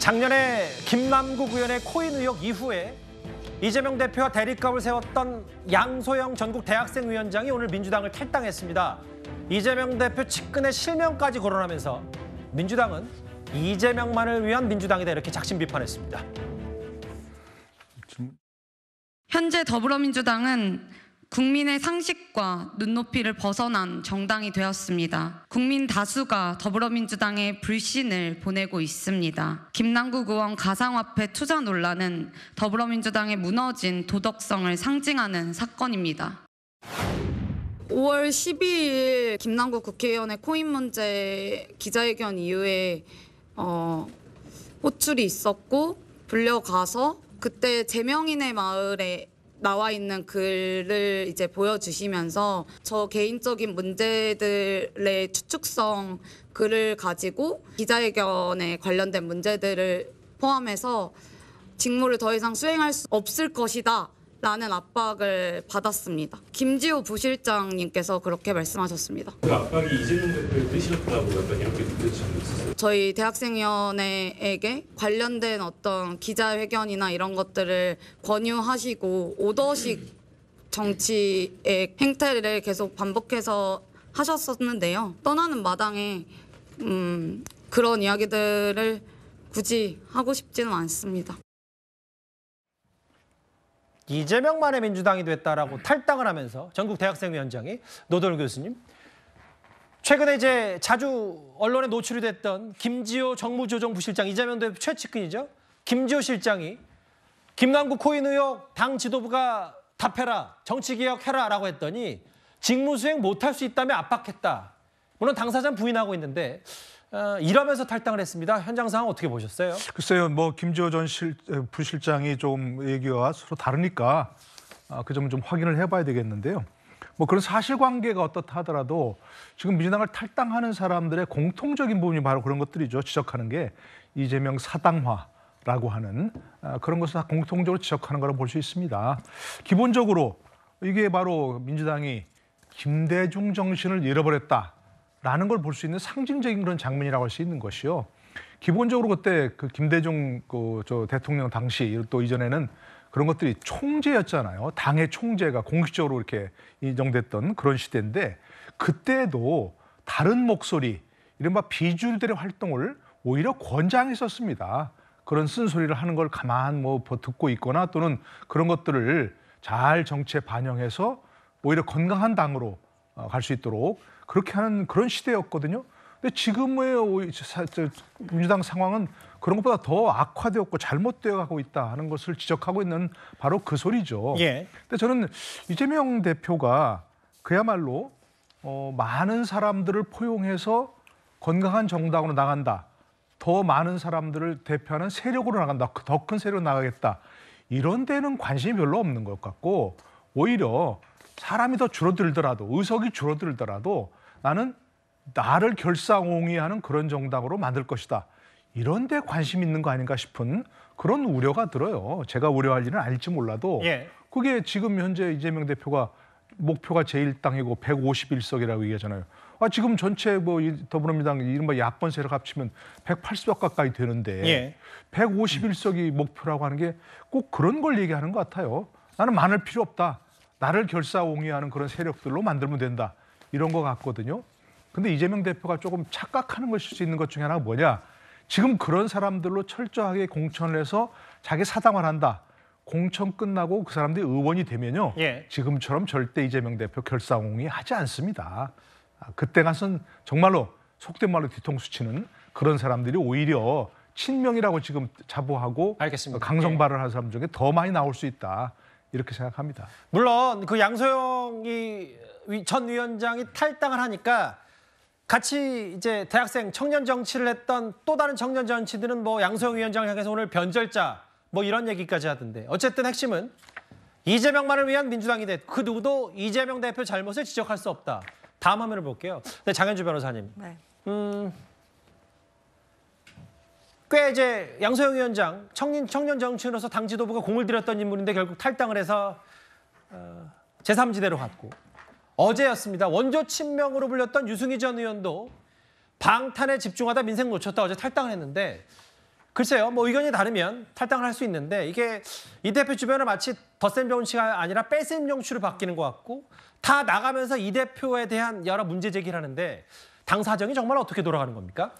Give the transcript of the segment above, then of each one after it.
작년에 김남국 의원의 코인 의혹 이후에 이재명 대표와 대립감을 세웠던 양소영 전국 대학생 위원장이 오늘 민주당을 탈당했습니다. 이재명 대표 측근의 실명까지 거론하면서 민주당은 이재명만을 위한 민주당이다 이렇게 작심 비판했습니다. 현재 더불어민주당은 국민의 상식과 눈높이를 벗어난 정당이 되었습니다. 국민 다수가 더불어민주당의 불신을 보내고 있습니다. 김남국 의원 가상화폐 투자 논란은 더불어민주당의 무너진 도덕성을 상징하는 사건입니다. 5월 12일 김남국 국회의원의 코인 문제 기자회견 이후에 어, 호출이 있었고 불려가서 그때 제명인의 마을에 나와 있는 글을 이제 보여주시면서 저 개인적인 문제들의 추측성 글을 가지고 기자회견에 관련된 문제들을 포함해서 직무를 더 이상 수행할 수 없을 것이다. 라는 압박을 받았습니다. 김지호 부실장님께서 그렇게 말씀하셨습니다. 그 압박이 이재명 대표의 뜻이다고 약간 이렇게 느껴지는 있었어요. 저희 대학생위원회에게 관련된 어떤 기자회견이나 이런 것들을 권유하시고 오더식 정치의 행태를 계속 반복해서 하셨었는데요. 떠나는 마당에 음, 그런 이야기들을 굳이 하고 싶지는 않습니다. 이재명만의 민주당이 됐다라고 탈당을 하면서 전국 대학생 위원장이 노동훈 교수님 최근에 이제 자주 언론에 노출이 됐던 김지호 정무조정 부실장 이재명 대표 최측근이죠. 김지호 실장이 김남국 코인 의혹 당 지도부가 답해라 정치개혁해라라고 했더니 직무수행 못할 수 있다며 압박했다. 물론 당사자는 부인하고 있는데 이러면서 어, 탈당을 했습니다. 현장 상황 어떻게 보셨어요? 글쎄요, 뭐 김지호 전 실, 어, 부실장이 좀 얘기와 서로 다르니까 아, 그 점은 좀 확인을 해봐야 되겠는데요. 뭐 그런 사실관계가 어떻다 하더라도 지금 민주당을 탈당하는 사람들의 공통적인 부분이 바로 그런 것들이죠. 지적하는 게 이재명 사당화. 라고 하는 아, 그런 것을 다 공통적으로 지적하는 거라고 볼 수 있습니다. 기본적으로 이게 바로 민주당이 김대중 정신을 잃어버렸다 라는 걸 볼 수 있는 상징적인 그런 장면이라고 할 수 있는 것이요. 기본적으로 그때 그 김대중 그 저 대통령 당시 또 이전에는 그런 것들이 총재였잖아요. 당의 총재가 공식적으로 이렇게 인정됐던 그런 시대인데 그때도 다른 목소리, 이른바 비주류들의 활동을 오히려 권장했었습니다. 그런 쓴소리를 하는 걸 가만 뭐 듣고 있거나 또는 그런 것들을 잘 정치에 반영해서 오히려 건강한 당으로 어, 갈수 있도록 그렇게 하는 그런 시대였거든요. 근데 지금의 민주당 상황은 그런 것보다 더 악화되었고 잘못되어 가고 있다 하는 것을 지적하고 있는 바로 그 소리죠. 예. 근데 저는 이재명 대표가 그야말로 어, 많은 사람들을 포용해서 건강한 정당으로 나간다. 더 많은 사람들을 대표하는 세력으로 나간다. 더 큰 세력으로 나가겠다. 이런 데는 관심이 별로 없는 것 같고 오히려 사람이 더 줄어들더라도 의석이 줄어들더라도 나는 나를 결사옹위하는 그런 정당으로 만들 것이다. 이런 데 관심 있는 거 아닌가 싶은 그런 우려가 들어요. 제가 우려할 일은 알지 몰라도 예. 그게 지금 현재 이재명 대표가 목표가 제1당이고 151석이라고 얘기하잖아요. 아, 지금 전체 뭐 더불어민주당 이른바 야권 세력 합치면 180석 가까이 되는데 예. 151석이 목표라고 하는 게 꼭 그런 걸 얘기하는 것 같아요. 나는 많을 필요 없다. 나를 결사옹위하는 그런 세력들로 만들면 된다. 이런 것 같거든요. 근데 이재명 대표가 조금 착각하는 것일 수 있는 것 중에 하나가 뭐냐. 지금 그런 사람들로 철저하게 공천을 해서 자기 사당을 한다. 공천 끝나고 그 사람들이 의원이 되면요. 예. 지금처럼 절대 이재명 대표 결사옹위 하지 않습니다. 아, 그때 가선 정말로 속된 말로 뒤통수 치는 그런 사람들이 오히려 친명이라고 지금 자부하고 알겠습니다. 강성발을 예. 한 사람 중에 더 많이 나올 수 있다. 이렇게 생각합니다. 물론 그 양소영이 전 위원장이 탈당을 하니까 같이 이제 대학생 청년 정치를 했던 또 다른 청년 정치들은 뭐 양소영 위원장 향해서 오늘 변절자 뭐 이런 얘기까지 하던데 어쨌든 핵심은 이재명만을 위한 민주당이 됐그 누구도 이재명 대표 잘못을 지적할 수 없다. 다음 화면을 볼게요. 네, 장현주 변호사님. 네. 음... 꽤 이제 양소영 위원장 청년 청년 정치인으로서 당 지도부가 공을 들였던 인물인데 결국 탈당을 해서 어, 제3지대로 갔고 어제였습니다. 원조 친명으로 불렸던 유승희 전 의원도 방탄에 집중하다 민생 놓쳤다 어제 탈당을 했는데 글쎄요 뭐 의견이 다르면 탈당을 할 수 있는데 이게 이 대표 주변은 마치 덧셈 정치가 아니라 뺄셈 정치로 바뀌는 것 같고 다 나가면서 이 대표에 대한 여러 문제 제기를 하는데 당 사정이 정말 어떻게 돌아가는 겁니까?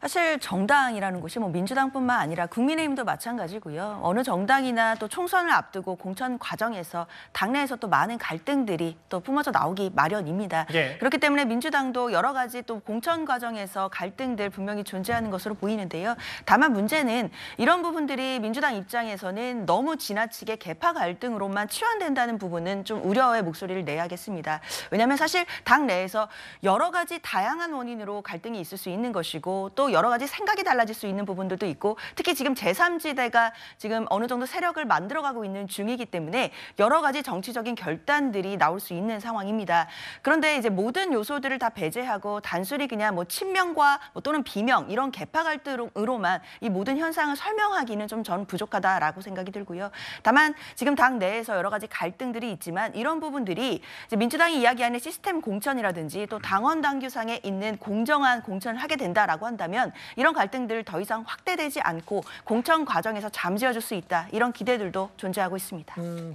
사실 정당이라는 곳이 뭐 민주당뿐만 아니라 국민의힘도 마찬가지고요. 어느 정당이나 또 총선을 앞두고 공천 과정에서 당내에서 또 많은 갈등들이 또 뿜어져 나오기 마련입니다. 예. 그렇기 때문에 민주당도 여러 가지 또 공천 과정에서 갈등들 분명히 존재하는 것으로 보이는데요. 다만 문제는 이런 부분들이 민주당 입장에서는 너무 지나치게 개파 갈등으로만 치환된다는 부분은 좀 우려의 목소리를 내야겠습니다. 왜냐하면 사실 당 내에서 여러 가지 다양한 원인으로 갈등이 있을 수 있는 것이고 또 여러 가지 생각이 달라질 수 있는 부분들도 있고 특히 지금 제3지대가 지금 어느 정도 세력을 만들어가고 있는 중이기 때문에 여러 가지 정치적인 결단들이 나올 수 있는 상황입니다. 그런데 이제 모든 요소들을 다 배제하고 단순히 그냥 뭐 친명과 뭐 또는 비명 이런 개파 갈등으로만 이 모든 현상을 설명하기는 좀 전 부족하다라고 생각이 들고요. 다만 지금 당 내에서 여러 가지 갈등들이 있지만 이런 부분들이 이제 민주당이 이야기하는 시스템 공천이라든지 또 당원 당규상에 있는 공정한 공천을 하게 된다라고 한다면 된다면 이런 갈등들 더 이상 확대되지 않고 공천 과정에서 잠재워줄 수 있다 이런 기대들도 존재하고 있습니다. 음.